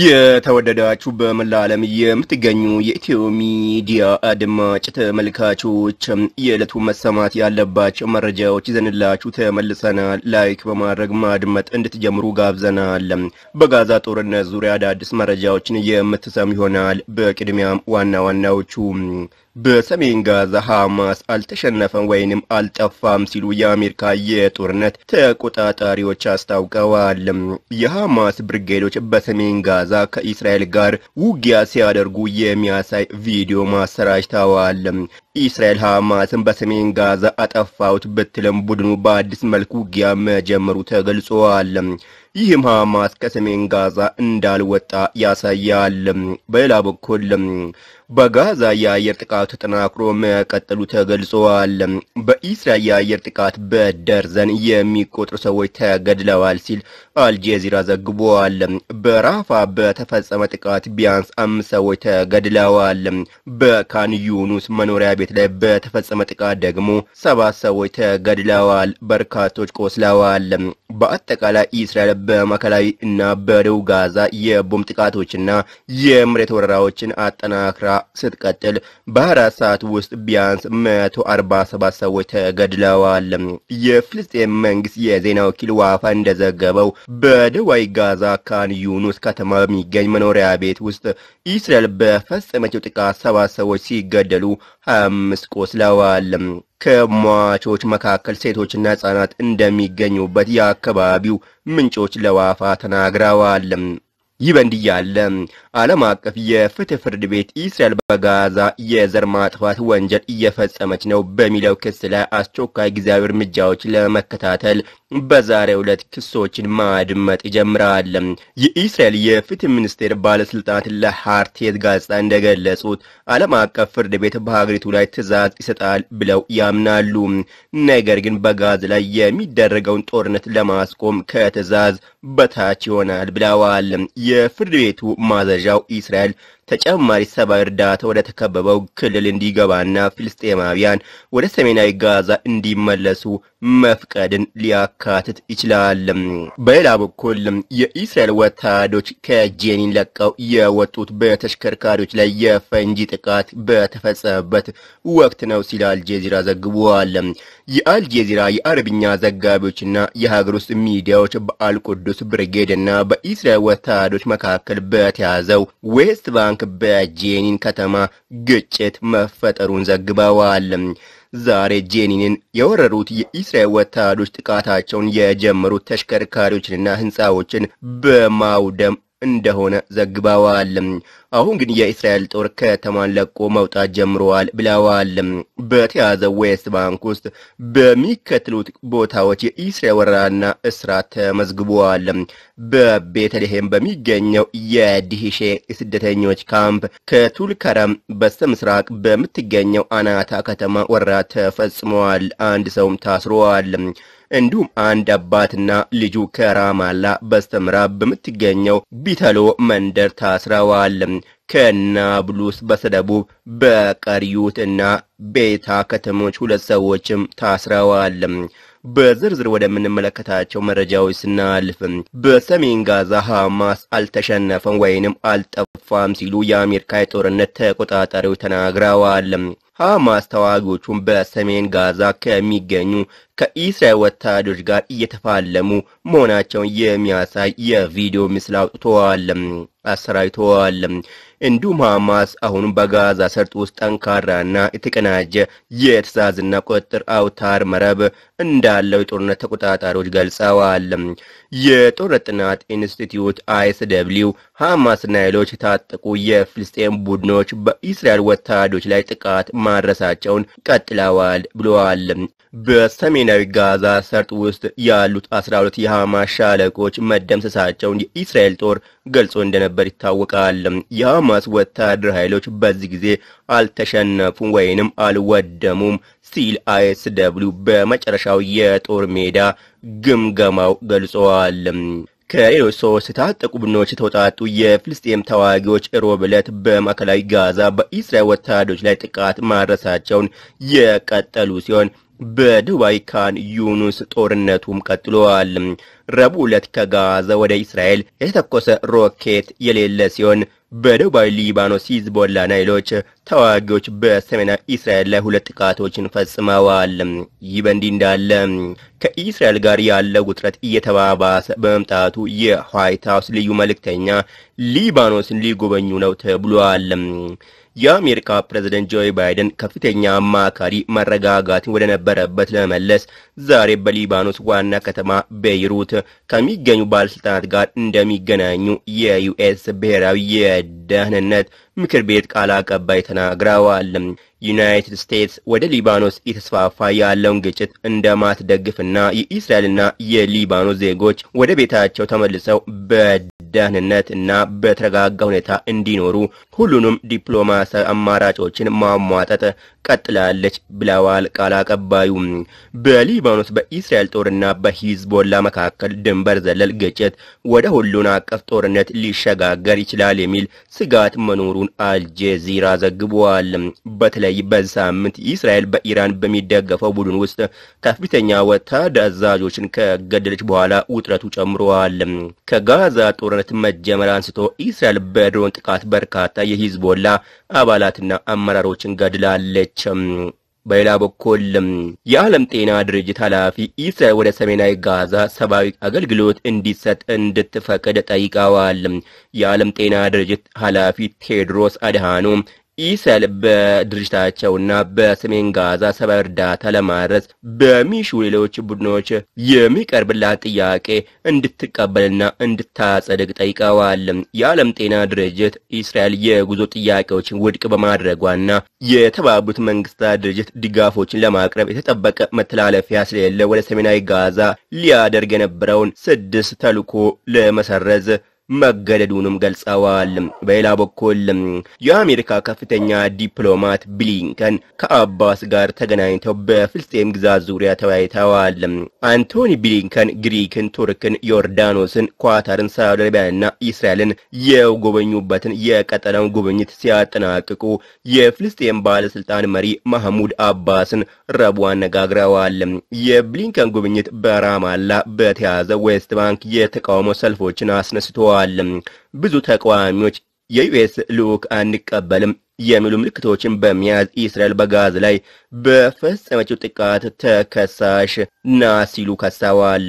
የተወደዳችሁ በመላ ዓለም የምትገኙ የኢትዮ ሚዲያ አድማጭ ተመልካቾች የዕለቱ መሰማት ያለባቸው መረጃዎች ይዘንላችሁ ተመልሰናል። ላይክ በማድረግ ማድመጥ እንድትጀምሩ ጋብዘናል። በጋዛ ጦርነት ዙሪያ አዳዲስ መረጃዎችን የምትሰሙ ይሆናል። በቅድሚያም ዋና ዋናዎቹ በሰሜን ጋዛ ሐማስ አልተሸነፈም ወይንም አልጠፋም ሲሉ የአሜሪካ የጦርነት ተቆጣጣሪዎች አስታውቀዋል። የሐማስ ብርጌዶች በሰሜን ጋዛ ከእስራኤል ጋር ውጊያ ሲያደርጉ የሚያሳይ ቪዲዮ ማሰራጭተዋል። ኢስራኤል ሐማስን በሰሜን ጋዛ አጠፋሁት ብትልም ቡድኑ በአዲስ መልኩ ውጊያ መጀመሩ ተገልጿል። ይህም ሐማስ ከሰሜን ጋዛ እንዳልወጣ ያሳያል። በሌላ በኩል በጋዛ የአየር ጥቃቱ ተጠናክሮ መቀጠሉ ተገልጿል። በኢስራኤል የአየር ጥቃት በደርዘን የሚቆጥሩ ሰዎች ተገድለዋል ሲል አልጀዚራ ዘግቧል። በራፋ በተፈጸመ ጥቃት ቢያንስ አምስት ሰዎች ተገድለዋል። በካን ዩኑስ መኖሪያ ቤት ላይ በተፈጸመ ጥቃት ደግሞ ሰባት ሰዎች ተገድለዋል፣ በርካቶች ቆስለዋል። በአጠቃላይ እስራኤል በማዕከላዊ እና በደቡብ ጋዛ የቦምብ ጥቃቶችና የመሬት ወረራዎችን አጠናክራ ስትቀጥል በአራት ሰዓት ውስጥ ቢያንስ መቶ አርባ ሰባት ሰዎች ተገድለዋል። የፍልስጤም መንግስት የዜና ወኪል ዋፋ እንደዘገበው በደቡባዊ ጋዛ ካን ዩኑስ ከተማ በሚገኝ መኖሪያ ቤት ውስጥ እስራኤል በፈጸመችው ጥቃት ሰባት ሰዎች ሲገደሉ አምስት ቆስለዋል። ከሟቾች መካከል ሴቶችና ሕጻናት እንደሚገኙበት የአካባቢው ምንጮች ለዋፋ ተናግረዋል። ይህ በእንዲህ ዓለም አቀፍ የፍትህ ፍርድ ቤት እስራኤል በጋዛ የዘር ማጥፋት ወንጀል እየፈጸመች ነው በሚለው ክስ ላይ አስቸኳይ ጊዜያዊ እርምጃዎች ለመከታተል በዛሬ ዕለት ክሶችን ማድመጥ ይጀምራል። የኢስራኤል የፍትህ ሚኒስቴር ባለስልጣናት ለሃርቴት ጋዜጣ እንደገለጹት ዓለም አቀፍ ፍርድ ቤት በሀገሪቱ ላይ ትዕዛዝ ይሰጣል ብለው ያምናሉ። ነገር ግን በጋዝ ላይ የሚደረገውን ጦርነት ለማስቆም ከትዕዛዝ በታች ይሆናል ብለዋል። የፍርድ ቤቱ ማዘዣው ኢስራኤል ተጨማሪ ሰብአዊ እርዳታ ወደ ተከበበው ክልል እንዲገባና ፍልስጤማውያን ወደ ሰሜናዊ ጋዛ እንዲመለሱ መፍቀድን ሊያካትት ይችላል። በሌላ በኩል የእስራኤል ወታደሮች ከጄኒን ለቀው የወጡት በተሽከርካሪዎች ላይ የፈንጂ ጥቃት በተፈጸመበት ወቅት ነው ሲል አልጄዚራ ዘግቧል። የአልጄዚራ የአረብኛ ዘጋቢዎችና የሀገር ውስጥ ሚዲያዎች በአልቁዱስ ብርጌድና በእስራኤል ወታደሮች መካከል በተያዘው ዌስት ባንክ ባንክ በጄኒን ከተማ ግጭት መፈጠሩን ዘግበዋል። ዛሬ ጄኒንን የወረሩት የእስራኤል ወታደሮች ጥቃታቸውን የጀመሩት ተሽከርካሪዎችንና ሕንፃዎችን በማውደም እንደሆነ ዘግበዋል። አሁን ግን የእስራኤል ጦር ከተማን ለቆ መውጣት ጀምረዋል ብለዋል። በተያዘው ዌስት ባንክ ውስጥ በሚከተሉት ቦታዎች የእስራኤል ወረራና እስራት ተመዝግበዋል። በቤተልሔም በሚገኘው የዲሂሼ ስደተኞች ካምፕ፣ ከቱልከረም በስተ ምስራቅ በምትገኘው አናታ ከተማ ወረራ ተፈጽመዋል። አንድ ሰውም ታስሯል። እንዲሁም አንድ አባትና ልጁ ከራማላ በስተምዕራብ በምትገኘው ቢተሎ መንደር ታስረዋል። ከናብሉስ በስተደቡብ በቀርዩት እና ቤታ ከተሞች ሁለት ሰዎችም ታስረዋል። በዝርዝር ወደምንመለከታቸው መረጃዎች ስናልፍ በሰሜን ጋዛ ሐማስ አልተሸነፈም ወይንም አልጠፋም ሲሉ የአሜሪካ የጦርነት ተቆጣጣሪዎች ተናግረዋል። ሐማስ ተዋጊዎቹን በሰሜን ጋዛ ከሚገኙ ከኢስራኤል ወታደሮች ጋር እየተፋለሙ መሆናቸውን የሚያሳይ የቪዲዮ ምስል አውጥተዋል አሰራጭተዋል። እንዲሁም ሐማስ አሁንም በጋዛ ሰርጥ ውስጥ ጠንካራና የተቀናጀ የትእዛዝና ቁጥጥር አውታር መረብ እንዳ እንዳለው የጦርነት ተቆጣጣሪዎች ገልጸዋል። የጦርነት ጥናት ኢንስቲትዩት ደብሊው ሐማስና ሌሎች የታጠቁ የፍልስጤም ቡድኖች በእስራኤል ወታደሮች ላይ ጥቃት ማድረሳቸውን ቀጥለዋል ብለዋል። በሰሜናዊ ጋዛ ሰርጥ ውስጥ ያሉት 12 የሐማስ ሻለቆች መደምሰሳቸውን የእስራኤል ጦር ገልጾ እንደነበር ይታወቃል። የሐማስ ወታደር ኃይሎች በዚህ ጊዜ አልተሸነፉም ወይንም አልወደሙም ሲል አይኤስ ደብሊው በመጨረሻው የጦር ሜዳ ግምገማው ገልጸዋል። ከሌሎች ሶስት የታጠቁ ቡድኖች የተውጣጡ የፍልስጤም ተዋጊዎች ሮብ ዕለት በማዕከላዊ ጋዛ በኢስራኤል ወታደሮች ላይ ጥቃት ማድረሳቸውን የቀጠሉ ሲሆን በደቡባዊ ካን ዩኑስ ጦርነቱም ቀጥሏል። ረቡዕ ዕለት ከጋዛ ወደ እስራኤል የተተኮሰ ሮኬት የሌለ ሲሆን በደቡባዊ ሊባኖስ ሂዝቦላ ናይሎች ተዋጊዎች በሰሜናዊ እስራኤል ላይ ሁለት ጥቃቶችን ፈጽመዋል። ይህ በእንዲህ እንዳለ ከእስራኤል ጋር ያለው ውጥረት እየተባባሰ በመምጣቱ የዋይት ሀውስ ልዩ መልእክተኛ ሊባኖስን ሊጎበኙ ነው ተብሏል። የአሜሪካ ፕሬዝደንት ጆ ባይደን ከፍተኛ አማካሪ መረጋጋትን ወደ ነበረበት ለመመለስ ዛሬ በሊባኖስ ዋና ከተማ ቤይሩት ከሚገኙ ባለስልጣናት ጋር እንደሚገናኙ የዩኤስ ብሔራዊ ደህንነት ምክር ቤት ቃል አቀባይ ተናግረዋል። ዩናይትድ ስቴትስ ወደ ሊባኖስ የተስፋፋ ያለውን ግጭት እንደማትደግፍና የእስራኤልና የሊባኖስ ዜጎች ወደ ቤታቸው ተመልሰው በደህንነት እና በተረጋጋ ሁኔታ እንዲኖሩ ሁሉንም ዲፕሎማሲያዊ አማራጮችን ማሟጠጥ ቀጥላለች ብለዋል ቃል አቀባዩ። በሊባኖስ በእስራኤል ጦርና በሂዝቦላ መካከል ድንበር ዘለል ግጭት ወደ ሁሉን አቀፍ ጦርነት ሊሸጋገር ይችላል የሚል ስጋት መኖሩ መዘገቡን አልጀዚራ ዘግቧል። በተለይ በዚህ ሳምንት እስራኤል በኢራን በሚደገፈው ቡድን ውስጥ ከፍተኛ ወታደር አዛዦችን ከገደለች በኋላ ውጥረቱ ጨምሯል። ከጋዛ ጦርነት መጀመር አንስቶ እስራኤል በድሮን ጥቃት በርካታ የሂዝቦላ አባላትና አመራሮችን ገድላለች። በሌላ በኩልም የዓለም ጤና ድርጅት ኃላፊ ኢሰ ወደ ሰሜናዊ ጋዛ ሰብአዊ አገልግሎት እንዲሰጥ እንድትፈቅድ ጠይቀዋል። የዓለም ጤና ድርጅት ኃላፊ ቴድሮስ አድሃኖም ኢሰል በድርጅታቸውና በሰሜን ጋዛ ሰብአዊ እርዳታ ለማድረስ በሚሹ ሌሎች ቡድኖች የሚቀርብላት ጥያቄ እንድትቀበልና እንድታጸድቅ ጠይቀዋል። የዓለም ጤና ድርጅት ኢስራኤል የጉዞ ጥያቄዎችን ውድቅ በማድረጓና የተባበሩት መንግስታት ድርጅት ድጋፎችን ለማቅረብ የተጠበቀ መተላለፊያ ስለሌለ ወደ ሰሜናዊ ጋዛ ሊያደርግ የነበረውን ስድስት ተልዕኮ ለመሰረዝ መገደዱንም ገልጸዋል። በሌላ በኩል የአሜሪካ ከፍተኛ ዲፕሎማት ብሊንከን ከአባስ ጋር ተገናኝተው በፍልስጤም ግዛት ዙሪያ ተወያይተዋል። አንቶኒ ብሊንከን ግሪክን፣ ቱርክን፣ ዮርዳኖስን፣ ኳታርን፣ ሳዑዲ አረቢያንና እስራኤልን የጎበኙበትን የቀጠለው ጉብኝት ሲያጠናቅቁ የፍልስጤም ባለስልጣን መሪ ማህሙድ አባስን ረቡዕ አነጋግረዋል። የብሊንከን ጉብኝት በራማላ በተያዘ ዌስት ባንክ የተቃውሞ ሰልፎችን አስነስተዋል። አሰምተዋል። ብዙ ተቃዋሚዎች የዩኤስ ልዑክ አንቀበልም የሚሉ ምልክቶችን በመያዝ እስራኤል በጋዝ ላይ በፈጸመችው ጥቃት ተከሳሽ ና ሲሉ ከሰዋል።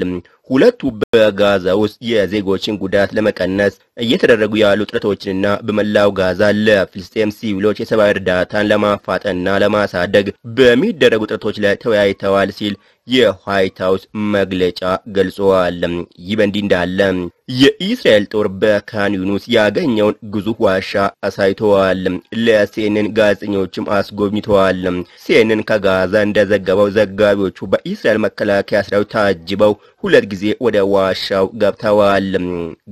ሁለቱ በጋዛ ውስጥ የዜጎችን ጉዳት ለመቀነስ እየተደረጉ ያሉ ጥረቶችንና በመላው ጋዛ ለፍልስጤም ሲቪሎች የሰብአዊ እርዳታን ለማፋጠንና ለማሳደግ በሚደረጉ ጥረቶች ላይ ተወያይተዋል ሲል የዋይት ሀውስ መግለጫ ገልጿል። ይህ በእንዲህ እንዳለ የኢስራኤል ጦር በካን ዩኑስ ያገኘውን ግዙፍ ዋሻ አሳይተዋል። ለሲኤንኤን ጋዜጠኞችም አስጎብኝተዋል። ሲኤንኤን ከጋዛ እንደዘገበው ዘጋቢዎቹ በኢስራኤል መከላከያ ሰራዊት ታጅበው ሁለት ጊዜ ወደ ዋሻው ገብተዋል።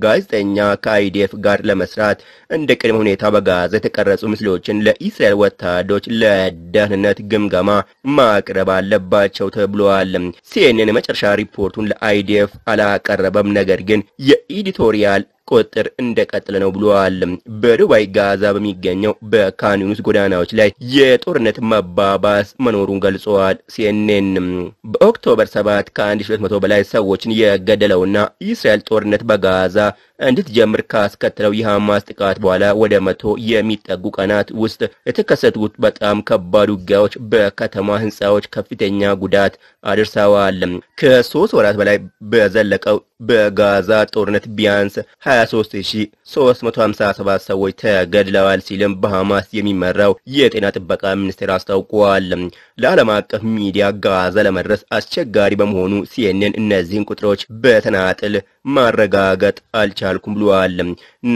ጋዜጠኛ ከአይዲኤፍ ጋር ለመስራት እንደ ቅድመ ሁኔታ በጋዛ የተቀረጹ ምስሎችን ለኢስራኤል ወታደሮች ለደህንነት ግምገማ ማቅረብ አለባቸው ተብሏል። ሲኤንኤን የመጨረሻ ሪፖርቱን ለአይዲኤፍ አላቀረበም። ነገር ግን editorial ቁጥጥር እንደቀጠለ ነው ብለዋል። በዱባይ ጋዛ በሚገኘው በካን ዩኒስ ጎዳናዎች ላይ የጦርነት መባባስ መኖሩን ገልጸዋል። ሲኤንኤን በኦክቶበር 7 ከ1200 በላይ ሰዎችን የገደለውና የእስራኤል ጦርነት በጋዛ እንድትጀምር ካስከተለው የሐማስ ጥቃት በኋላ ወደ መቶ የሚጠጉ ቀናት ውስጥ የተከሰቱት በጣም ከባድ ውጊያዎች በከተማ ህንፃዎች ከፍተኛ ጉዳት አድርሰዋል። ከሶስት ወራት በላይ በዘለቀው በጋዛ ጦርነት ቢያንስ 23357 ሰዎች ተገድለዋል ሲልም በሐማስ የሚመራው የጤና ጥበቃ ሚኒስቴር አስታውቋል። ለዓለም አቀፍ ሚዲያ ጋዛ ለመድረስ አስቸጋሪ በመሆኑ ሲኤንኤን እነዚህን ቁጥሮች በተናጥል ማረጋገጥ አልቻልኩም ብለዋል።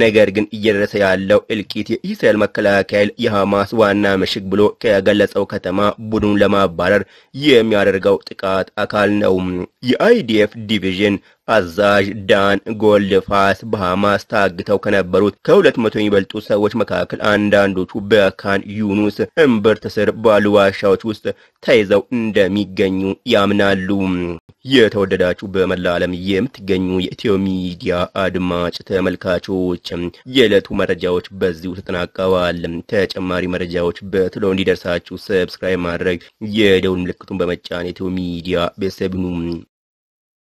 ነገር ግን እየደረሰ ያለው እልቂት የእስራኤል መከላከያ የሐማስ ዋና ምሽግ ብሎ ከገለጸው ከተማ ቡድኑን ለማባረር የሚያደርገው ጥቃት አካል ነው። የአይዲኤፍ ዲቪዥን አዛዥ ዳን ጎልድፋስ በሐማስ ታግተው ከነበሩት ከሁለት መቶ የሚበልጡ ሰዎች መካከል አንዳንዶቹ በካን ዩኑስ እምብርት ስር ባሉ ዋሻዎች ውስጥ ተይዘው እንደሚገኙ ያምናሉ። የተወደዳችሁ በመላ ዓለም የምትገኙ የኢትዮ ሚዲያ አድማጭ ተመልካቾች የዕለቱ መረጃዎች በዚሁ ተጠናቀዋል። ተጨማሪ መረጃዎች በትሎ እንዲደርሳችሁ ሰብስክራይብ ማድረግ፣ የደውል ምልክቱን በመጫን የኢትዮ ሚዲያ ቤተሰብ